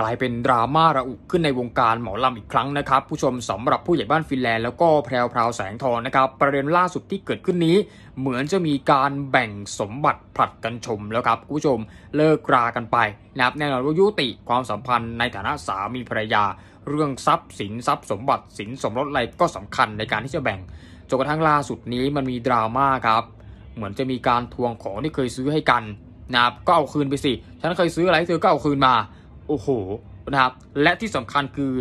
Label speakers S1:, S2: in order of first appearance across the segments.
S1: กลายเป็นดราม่าระอุขึ้นในวงการหมอลำอีกครั้งนะครับ ผู้ชมสำหรับผู้ใหญ่บ้านฟินแลนด์แล้วก็แพรวพราวแสงทองนะครับ ประเด็นล่าสุดที่เกิดขึ้นนี้เหมือนจะมีการแบ่งสมบัติผลัดกันชมแล้วครับผู้ชมเลิกรา กันไปนะครับแน่นอนว่ายุติความสัมพันธ์ในฐานะสามีภรรยา เรื่องทรัพย์สินทรัพย์สมบัติสินสมรสอะไรก็สำคัญในการที่จะแบ่งจนกระทั่งล่าสุดนี้มันมีดราม่าครับ เหมือนจะมีการทวงของที่เคยซื้อให้กันนะครับก็เอาคืนไปสิฉันเคยซื้ออะไรเธอก็เอาคืนมาโอ้โหนะครับ และที่สำคัญคือ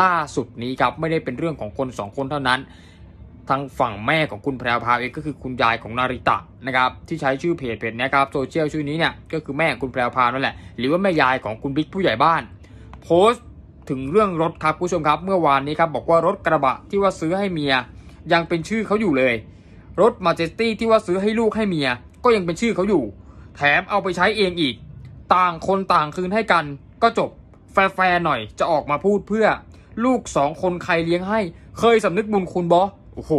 S1: ล่าสุดนี้ครับ ไม่ได้เป็นเรื่องของคน 2 คนเท่านั้น ทางฝั่งแม่ของคุณแพรวพาวเองก็คือคุณยายของนาริตะนะครับที่ใช้ชื่อเพจเพจนะครับโซเชียลชื่อนี้เนี่ยก็คือแม่คุณแพรวพาวนั่นแหละหรือว่าแม่ยายของคุณบิ๊กผู้ใหญ่บ้าน โพสต์ถึงเรื่องรถครับผู้ชมครับเมื่อวานนี้ครับบอกว่ารถกระบะที่ว่าซื้อให้เมีย ยังเป็นชื่อเขาอยู่เลย รถมาเจสตี้ที่ว่าซื้อให้ลูกให้เมียก็ยังเป็นชื่อเขาอยู่ แถมเอาไปใช้เองอีก ต่างคนต่างคืนให้กันก็จบแฟร์หน่อยจะออกมาพูดเพื่อ ลูกสองคนใครเลี้ยงให้ เคยสำนึกบุญคุณบอโอ้โห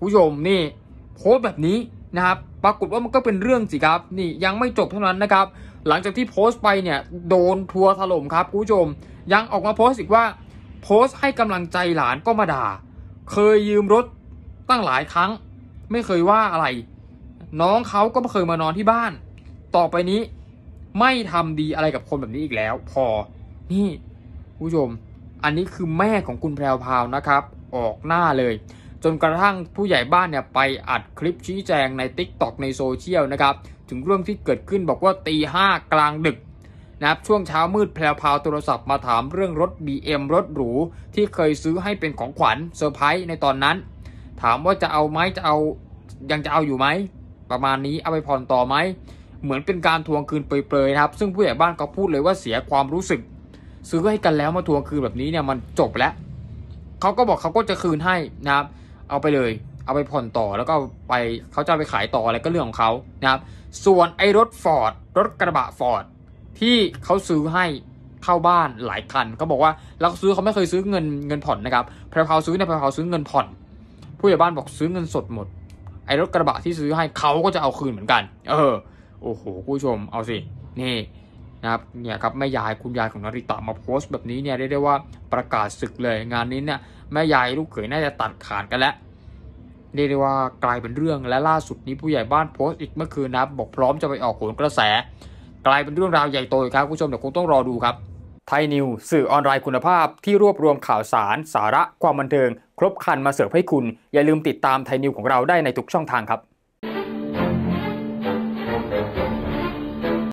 S1: ผู้ชมนี่ โพสแบบนี้นะครับปรากฏว่ามันก็เป็นเรื่องสิครับ นี่ยังไม่จบเท่านั้นนะครับ หลังจากที่โพสต์ไปเนี่ยโดนทัวร์ถล่มครับผู้ชม ยังออกมาโพสต์อีกว่า โพสต์ให้กำลังใจหลานก็มาด่า เคยยืมรถตั้งหลายครั้ง ไม่เคยว่าอะไร น้องเขาก็ไม่เคยมานอนที่บ้าน ต่อไปนี้ไม่ทำดีอะไรกับคนแบบนี้อีกแล้ว พอ นี่ ผู้ชม อันนี้คือแม่ของคุณแพรวพาวนะครับ ออกหน้าเลย จนกระทั่งผู้ใหญ่บ้านเนี่ย ไปอัดคลิปชี้แจงใน t ิ k t o กในโซเชียลนะครับ ถึงเรื่องที่เกิดขึ้นบอกว่าตีห้ากลางดึก นะครับ ช่วงเช้ามืดแพรวพาวโทรศัพท์มาถามเรื่องรถ BM รถหรู ที่เคยซื้อให้เป็นของขวัญเซอร์ไพรส์ในตอนนั้น ถามว่าจะเอาไหมจะเอายังจะเอาอยู่ไหมประมาณนี้เอาไปผ่อนต่อไหมเหมือนเป็นการทวงคืนเปรย์นะครับ ซึ่งผู้ใหญ่บ้านก็พูดเลยว่าเสียความรู้สึก ซื้อให้กันแล้วมาทวงคืนแบบนี้เนี่ยมันจบแล้วเขาก็บอกเขาก็จะคืนให้นะครับ เอาไปเลย เอาไปผ่อนต่อแล้วก็ไปเขาจะไปขายต่ออะไรก็เรื่องของเขานะครับ ส่วนไอ้รถฟอร์ดรถกระบะฟอร์ดที่เขาซื้อให้เข้าบ้านหลายคันเขาบอกว่าเราซื้อเขาไม่เคยซื้อเงินเงินผ่อนนะครับพระเพาซื้อเนี่ยพระเพาซื้อเงินผ่อนผู้ใหญ่บ้านบอกซื้อเงินสดหมดไอ้รถกระบะที่ซื้อให้เขาก็จะเอาคืนเหมือนกัน เออโอ้โหผู้ชมเอาสินี่นะครับเนี่ยครับแม่ยายคุณยายของนาริตะมาโพสต์แบบนี้เนี่ยเรียกได้ว่าประกาศศึกเลย งานนี้เนี่ยแม่ยายลูกเขยน่าจะตัดขาดกันแล้วเรียกได้ว่ากลายเป็นเรื่องและล่าสุดนี้ผู้ใหญ่บ้านโพสต์อีกเมื่อคืนนะบอกพร้อมจะไปออกโขนกระแส กลายเป็นเรื่องราวใหญ่โตครับ ผู้ชมเดี๋ยวคงต้องรอดูครับไทยนิวสื่อออนไลน์คุณภาพที่รวบรวมข่าวสาร สาระความบันเทิง ครบครันมาเสิร์ฟให้คุณอย่าลืมติดตามไทยนิวของเราได้ในทุกช่องทางครับ